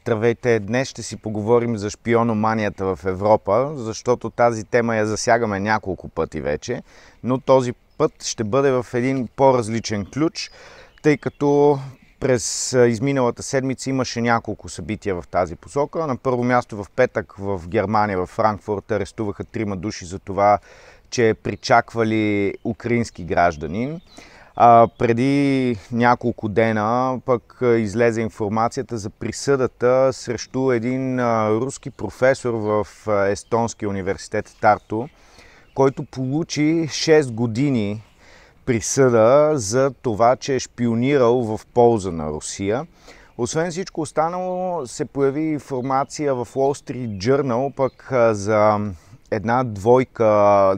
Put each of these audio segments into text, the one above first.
Здравейте! Днес ще си поговорим за шпиономанията в Европа, защото тази тема я засягаме няколко пъти вече, но този път ще бъде в един по-различен ключ, тъй като през изминалата седмица имаше няколко събития в тази посока. На първо място в петък в Германия, в Франкфурт, арестуваха трима души за това, че причаквали украински гражданин. А, преди няколко дена пък излезе информацията за присъдата срещу един а, руски професор в а, Естонския университет Тарто, който получи 6 години присъда за това, че е шпионирал в полза на Русия. Освен всичко останало, се появи информация в Wall Street Journal пък за една двойка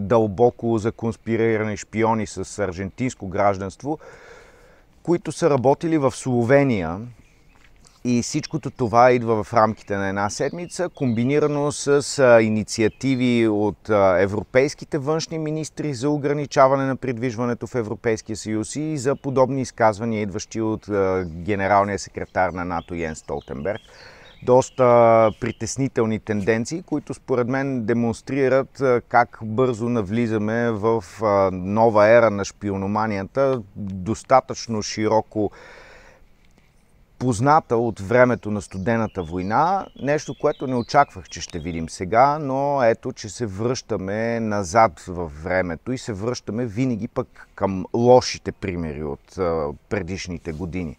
дълбоко законспирирани шпиони с аржентинско гражданство, които са работили в Словения и всичкото това идва в рамките на една седмица, комбинирано с инициативи от европейските външни министри за ограничаване на придвижването в Европейския съюз и за подобни изказвания, идващи от генералния секретар на НАТО Йен Столтенберг доста притеснителни тенденции, които според мен демонстрират как бързо навлизаме в нова ера на шпиономанията, достатъчно широко позната от времето на студената война, нещо, което не очаквах, че ще видим сега, но ето, че се връщаме назад във времето и се връщаме винаги пък към лошите примери от предишните години.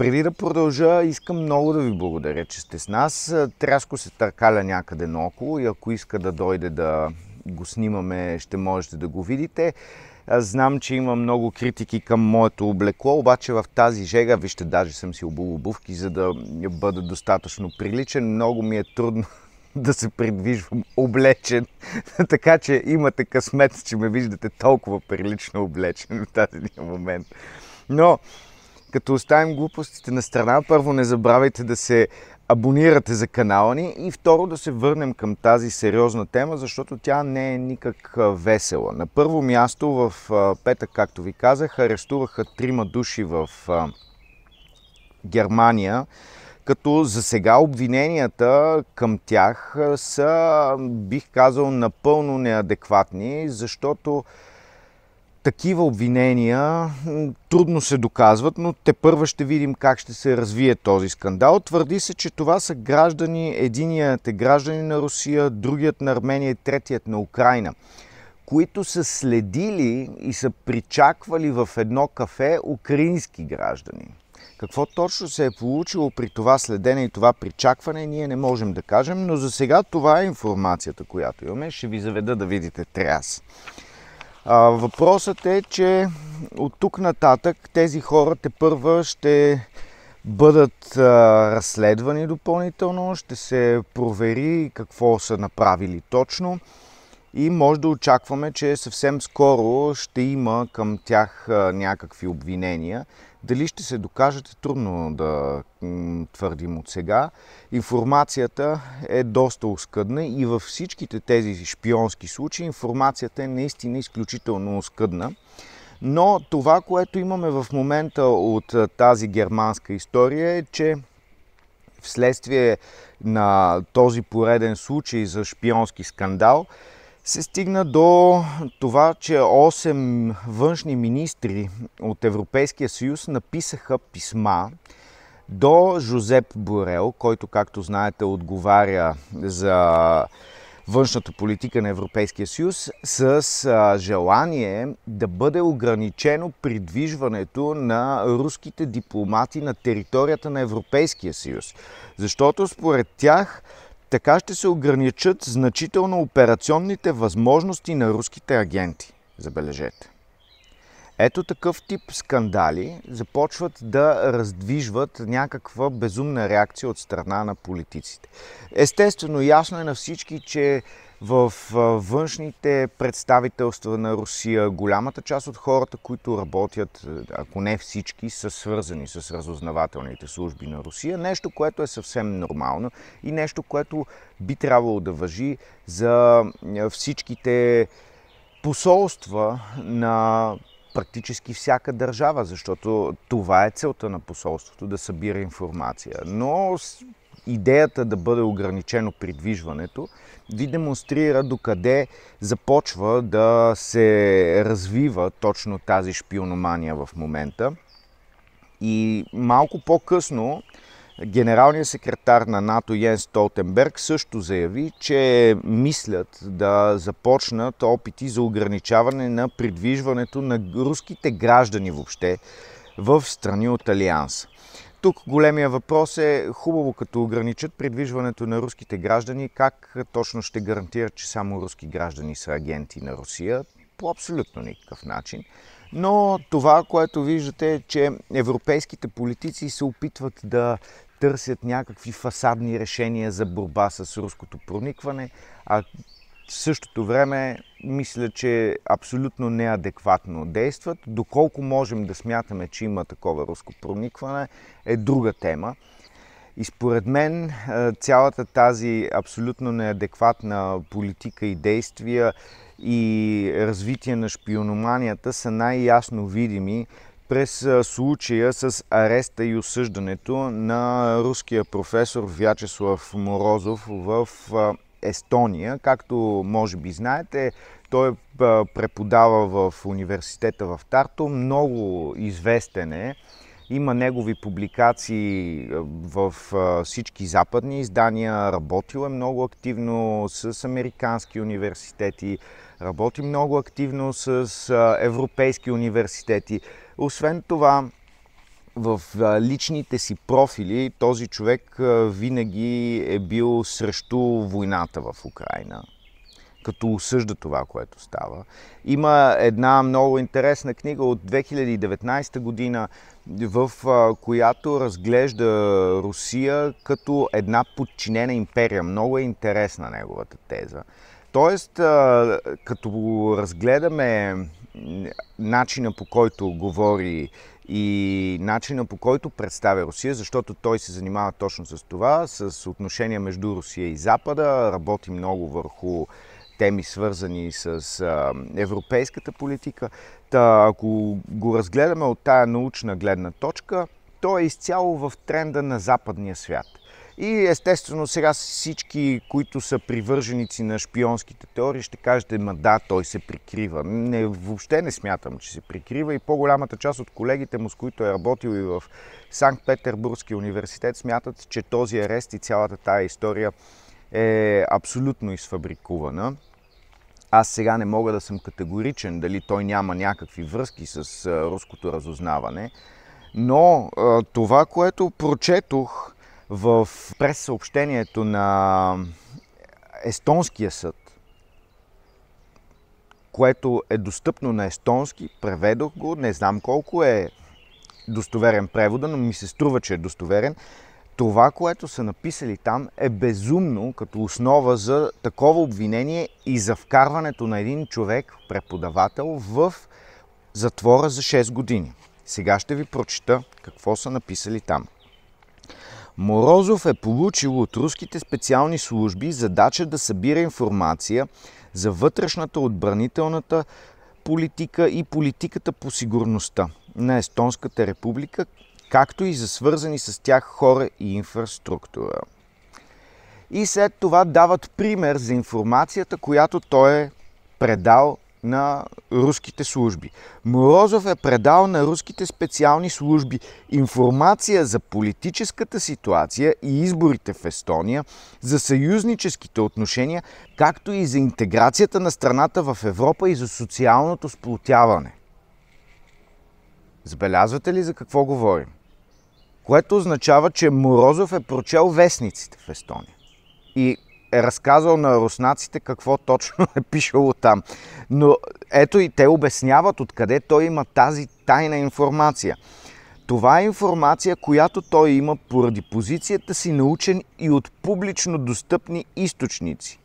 Преди да продължа, искам много да ви благодаря, че сте с нас. Тряско се търкаля някъде наоколо и ако иска да дойде да го снимаме, ще можете да го видите. Аз знам, че има много критики към моето облекло, обаче в тази жега, вижте, даже съм си обул обувки, за да бъда достатъчно приличен. Много ми е трудно да се придвижвам облечен, така че имате късмет, че ме виждате толкова прилично облечен в тази момент. Но като оставим глупостите на страна, първо не забравяйте да се абонирате за канала ни и второ да се върнем към тази сериозна тема, защото тя не е никак весела. На първо място в петък, както ви казах, арестуваха трима души в Германия, като за сега обвиненията към тях са, бих казал, напълно неадекватни, защото такива обвинения трудно се доказват, но те първа ще видим как ще се развие този скандал. Твърди се, че това са граждани, единият е граждани на Русия, другият на Армения и третият на Украина, които са следили и са причаквали в едно кафе украински граждани. Какво точно се е получило при това следене и това причакване, ние не можем да кажем, но за сега това е информацията, която имаме. Ще ви заведа да видите тряс. Въпросът е, че от тук нататък тези хора те първа ще бъдат а, разследвани допълнително, ще се провери какво са направили точно и може да очакваме, че съвсем скоро ще има към тях а, някакви обвинения. Дали ще се докажете, трудно да твърдим от сега. Информацията е доста оскъдна и във всичките тези шпионски случаи информацията е наистина изключително оскъдна. Но това, което имаме в момента от тази германска история е, че вследствие на този пореден случай за шпионски скандал, се стигна до това, че 8 външни министри от Европейския съюз написаха писма до Жозеп Борел, който, както знаете, отговаря за външната политика на Европейския съюз с желание да бъде ограничено придвижването на руските дипломати на територията на Европейския съюз. Защото според тях така ще се ограничат значително операционните възможности на руските агенти. Забележете. Ето такъв тип скандали започват да раздвижват някаква безумна реакция от страна на политиците. Естествено, ясно е на всички, че в външните представителства на Русия голямата част от хората, които работят, е, ако не всички, са свързани с разузнавателните служби на Русия. Нещо, което е съвсем нормално и нещо, което би трябвало да въжи за е, всичките посолства на практически всяка държава, защото това е целта на посолството да събира информация. Но идеята да бъде ограничено придвижването, ви демонстрира докъде започва да се развива точно тази шпиономания в момента. И малко по-късно генералният секретар на НАТО Йен Столтенберг също заяви, че мислят да започнат опити за ограничаване на придвижването на руските граждани въобще в страни от Алианса. Тук големия въпрос е хубаво като ограничат придвижването на руските граждани, как точно ще гарантират, че само руски граждани са агенти на Русия? По абсолютно никакъв начин. Но това, което виждате е, че европейските политици се опитват да търсят някакви фасадни решения за борба с руското проникване, а в същото време мисля, че абсолютно неадекватно действат. Доколко можем да смятаме, че има такова руско проникване, е друга тема. И според мен е, цялата тази абсолютно неадекватна политика и действия и развитие на шпиономанията са най-ясно видими през е, случая с ареста и осъждането на руския професор Вячеслав Морозов в е, Естония. Както може би знаете, той е, преподава в университета в Тарто. Много известен е. Има негови публикации в всички западни издания. Работил е много активно с американски университети. Работи много активно с европейски университети. Освен това, в личните си профили този човек винаги е бил срещу войната в Украина, като осъжда това, което става. Има една много интересна книга от 2019 година, в която разглежда Русия като една подчинена империя. Много е интересна неговата теза. Тоест, като разгледаме начина по който говори и начина по който представя Русия, защото той се занимава точно с това, с отношения между Русия и Запада, работи много върху теми, свързани с а, европейската политика. Та, ако го разгледаме от тая научна гледна точка, той е изцяло в тренда на западния свят. И естествено сега всички, които са привърженици на шпионските теории, ще кажете, ма да, той се прикрива. Не, въобще не смятам, че се прикрива и по-голямата част от колегите му, с които е работил и в Санкт-Петербургския университет, смятат, че този арест и цялата тая история е абсолютно изфабрикувана. Аз сега не мога да съм категоричен дали той няма някакви връзки с руското разузнаване, но това, което прочетох, в прес-съобщението на естонския съд, което е достъпно на естонски, преведох го, не знам колко е достоверен превода, но ми се струва, че е достоверен. Това, което са написали там е безумно като основа за такова обвинение и за вкарването на един човек, преподавател, в затвора за 6 години. Сега ще ви прочита какво са написали там. Морозов е получил от руските специални служби задача да събира информация за вътрешната отбранителната политика и политиката по сигурността на Естонската република, както и за свързани с тях хора и инфраструктура. И след това дават пример за информацията, която той е предал на руските служби. Морозов е предал на руските специални служби информация за политическата ситуация и изборите в Естония, за съюзническите отношения, както и за интеграцията на страната в Европа и за социалното сплотяване. Забелязвате ли за какво говорим? Което означава, че Морозов е прочел вестниците в Естония. И е разказал на руснаците какво точно е пишало там. Но ето и те обясняват откъде той има тази тайна информация. Това е информация, която той има поради позицията си научен и от публично достъпни източници.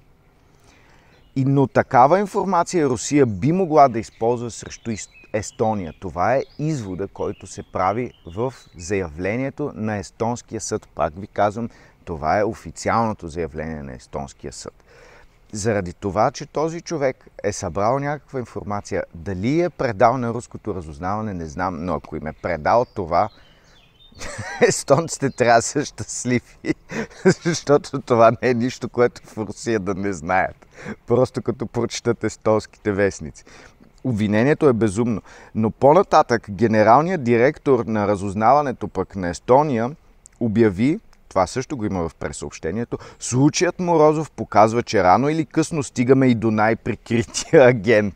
Но такава информация Русия би могла да използва срещу Естония. Това е извода, който се прави в заявлението на Естонския съд. Пак ви казвам, това е официалното заявление на естонския съд. Заради това, че този човек е събрал някаква информация, дали е предал на руското разузнаване, не знам, но ако им е предал това, естонците трябва да са щастливи, защото това не е нищо, което в Русия да не знаят. Просто като прочитат естонските вестници. Обвинението е безумно. Но по-нататък генералният директор на разузнаването пък на Естония обяви, това също го има в пресъобщението, случаят Морозов показва, че рано или късно стигаме и до най-прикрития агент.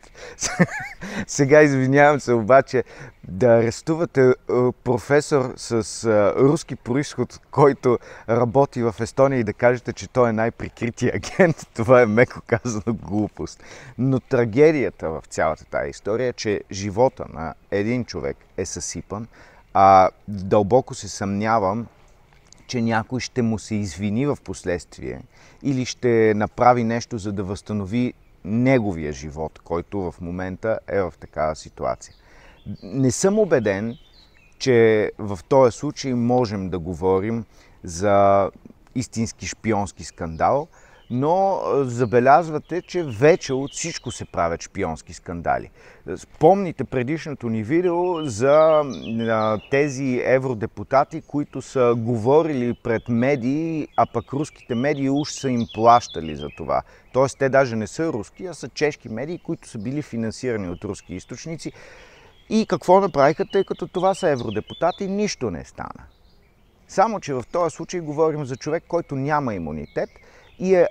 Сега извинявам се, обаче да арестувате е, професор с е, руски происход, който работи в Естония и да кажете, че той е най-прикрития агент, това е меко казано глупост. Но трагедията в цялата тази история е, че живота на един човек е съсипан, а дълбоко се съмнявам, че някой ще му се извини в последствие или ще направи нещо, за да възстанови неговия живот, който в момента е в такава ситуация. Не съм убеден, че в този случай можем да говорим за истински шпионски скандал, но забелязвате, че вече от всичко се правят шпионски скандали. Спомните предишното ни видео за тези евродепутати, които са говорили пред медии, а пък руските медии уж са им плащали за това. Тоест те даже не са руски, а са чешки медии, които са били финансирани от руски източници. И какво направиха, тъй като това са евродепутати, нищо не стана. Само, че в този случай говорим за човек, който няма имунитет и е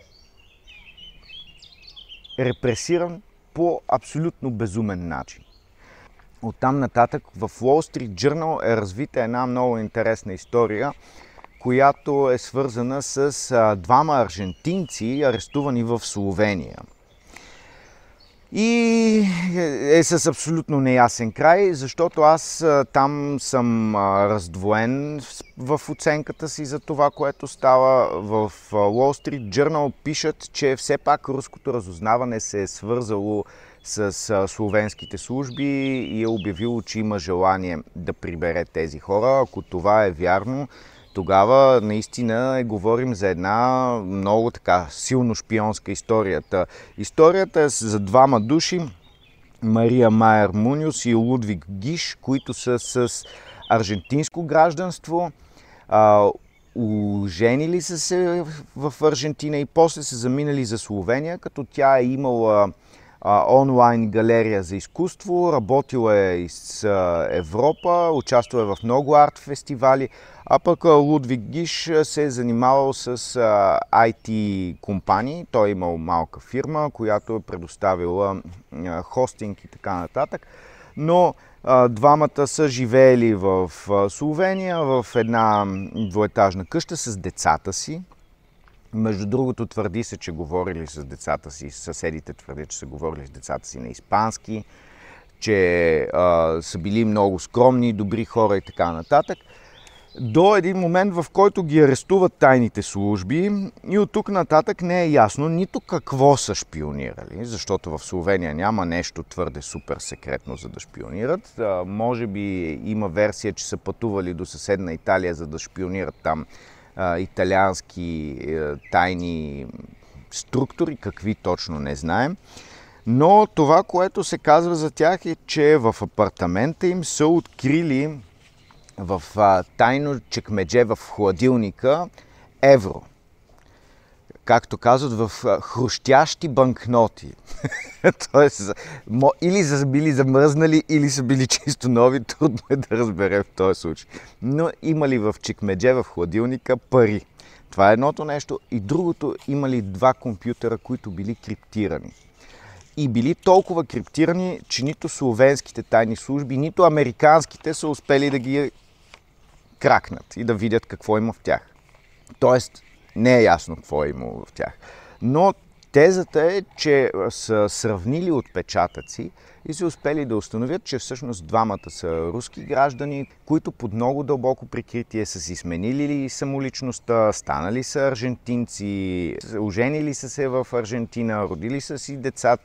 репресиран по абсолютно безумен начин. От там нататък в Wall Street Journal е развита една много интересна история, която е свързана с двама аржентинци, арестувани в Словения – и е, е с абсолютно неясен край, защото аз там съм раздвоен в оценката си за това, което става. В Wall Street Journal пишат, че все пак руското разузнаване се е свързало с словенските служби и е обявило, че има желание да прибере тези хора. Ако това е вярно, тогава наистина е, говорим за една много така силно шпионска историята. Историята е за двама души, Мария Майер Муниус и Лудвиг Гиш, които са с аржентинско гражданство. Оженили са се в Аржентина и после са заминали за Словения, като тя е имала онлайн галерия за изкуство, работила е из Европа, участвала е в много арт фестивали, а пък Лудвиг Гиш се е занимавал с IT компании. Той е имал малка фирма, която е предоставила хостинг и така нататък. Но двамата са живеели в Словения, в една двоетажна къща с децата си, между другото, твърди се, че говорили с децата си, съседите твърдят, че са говорили с децата си на испански, че а, са били много скромни, добри хора и така нататък. До един момент, в който ги арестуват тайните служби и от тук нататък не е ясно нито какво са шпионирали, защото в Словения няма нещо твърде супер секретно за да шпионират. А, може би има версия, че са пътували до съседна Италия, за да шпионират там италиански е, тайни структури, какви точно не знаем. Но това, което се казва за тях е, че в апартамента им са открили в тайно чекмедже в хладилника евро както казват, в хрущящи банкноти. Тоест, или са били замръзнали, или са били чисто нови, трудно е да разберем в този случай. Но има ли в чекмедже, в хладилника пари? Това е едното нещо. И другото, има ли два компютъра, които били криптирани? и били толкова криптирани, че нито словенските тайни служби, нито американските са успели да ги кракнат и да видят какво има в тях. Тоест, не е ясно какво е имало в тях. Но тезата е, че са сравнили отпечатъци и са успели да установят, че всъщност двамата са руски граждани, които под много дълбоко прикритие са си сменили самоличността, станали са аржентинци, оженили са се в Аржентина, родили са си децата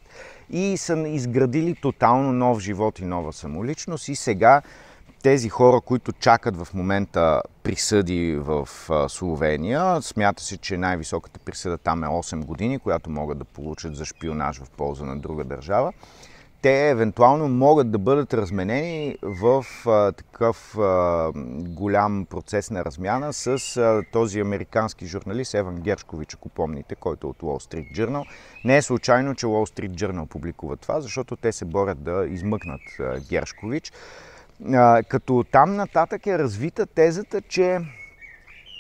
и са изградили тотално нов живот и нова самоличност и сега тези хора, които чакат в момента присъди в Словения, смята се, че най-високата присъда там е 8 години, която могат да получат за шпионаж в полза на друга държава. Те евентуално могат да бъдат разменени в а, такъв а, голям процес на размяна с а, този американски журналист Еван Гершкович, ако помните, който е от Wall Street Journal. Не е случайно, че Wall Street Journal публикува това, защото те се борят да измъкнат а, Гершкович а, като там нататък е развита тезата, че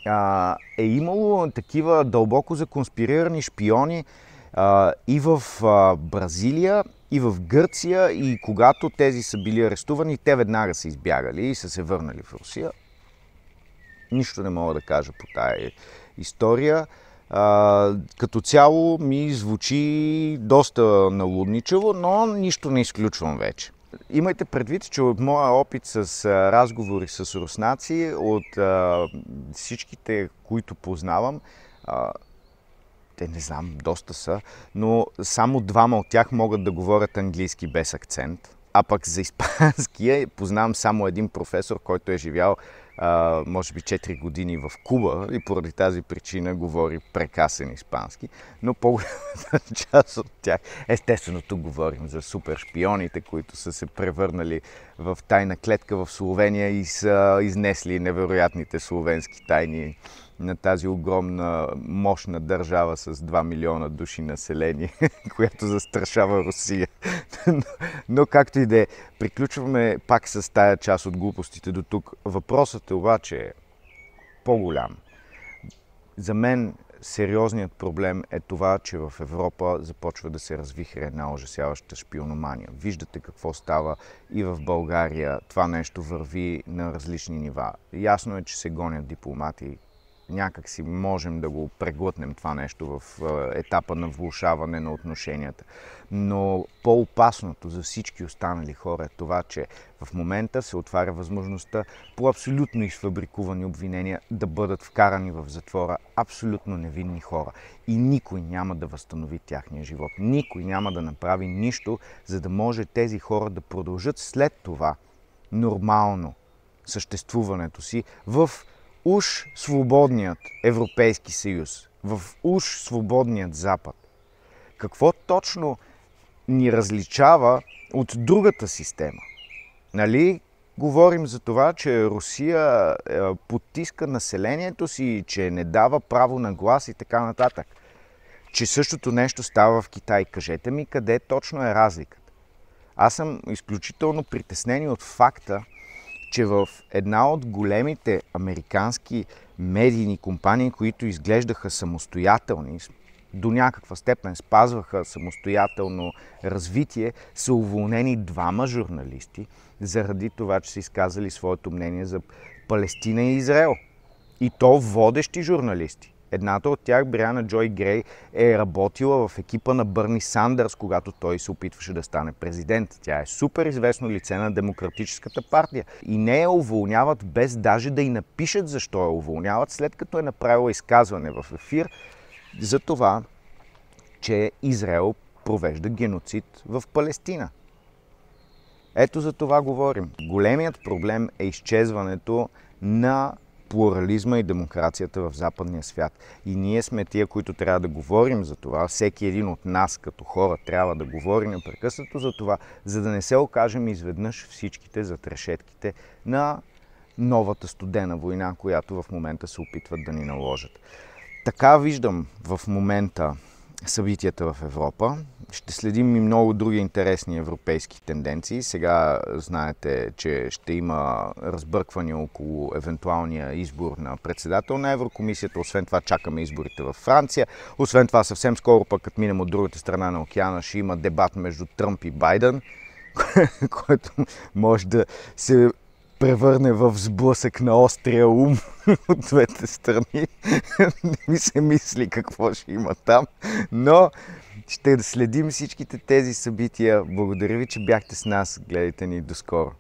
а, е имало такива дълбоко законспирирани шпиони а, и в а, Бразилия, и в Гърция, и когато тези са били арестувани, те веднага са избягали и са се върнали в Русия. Нищо не мога да кажа по тази история. А, като цяло ми звучи доста налудничево, но нищо не изключвам вече. Имайте предвид, че от моя опит с разговори с руснаци, от а, всичките, които познавам, а, те не знам, доста са, но само двама от тях могат да говорят английски без акцент. А пък за испанския познавам само един професор, който е живял а, може би 4 години в Куба и поради тази причина говори прекасен испански, но по-голямата част от тях, естествено тук говорим за супер шпионите, които са се превърнали в тайна клетка в Словения и са изнесли невероятните словенски тайни на тази огромна, мощна държава с 2 милиона души население, която застрашава Русия. Но, но както и да е, приключваме пак с тая част от глупостите до тук. Въпросът е обаче е по-голям. За мен сериозният проблем е това, че в Европа започва да се развихре една ужасяваща шпиономания. Виждате какво става и в България. Това нещо върви на различни нива. Ясно е, че се гонят дипломати, някак си можем да го преглътнем това нещо в етапа на влушаване на отношенията. Но по-опасното за всички останали хора е това, че в момента се отваря възможността по абсолютно изфабрикувани обвинения да бъдат вкарани в затвора абсолютно невинни хора. И никой няма да възстанови тяхния живот. Никой няма да направи нищо, за да може тези хора да продължат след това нормално съществуването си в уж свободният Европейски съюз, в уж свободният Запад. Какво точно ни различава от другата система? Нали, Говорим за това, че Русия е, потиска населението си, че не дава право на глас и така нататък. Че същото нещо става в Китай. Кажете ми къде точно е разликата. Аз съм изключително притеснен от факта, че в една от големите американски медийни компании, които изглеждаха самостоятелни, до някаква степен спазваха самостоятелно развитие, са уволнени двама журналисти заради това, че са изказали своето мнение за Палестина и Израел. И то водещи журналисти. Едната от тях, Бриана Джой Грей, е работила в екипа на Бърни Сандърс, когато той се опитваше да стане президент. Тя е супер известно лице на Демократическата партия и не я уволняват без даже да и напишат защо я уволняват, след като е направила изказване в ефир за това, че Израел провежда геноцид в Палестина. Ето за това говорим. Големият проблем е изчезването на плурализма и демокрацията в западния свят. И ние сме тия, които трябва да говорим за това. Всеки един от нас като хора трябва да говори непрекъснато за това, за да не се окажем изведнъж всичките зад решетките на новата студена война, която в момента се опитват да ни наложат. Така виждам в момента събитията в Европа. Ще следим и много други интересни европейски тенденции. Сега знаете, че ще има разбъркване около евентуалния избор на председател на Еврокомисията. Освен това чакаме изборите в Франция. Освен това съвсем скоро пък като минем от другата страна на океана ще има дебат между Тръмп и Байден, който може да се превърне в сблъсък на острия ум от двете страни. Не ми се мисли какво ще има там, но ще следим всичките тези събития. Благодаря ви, че бяхте с нас. Гледайте ни. До скоро!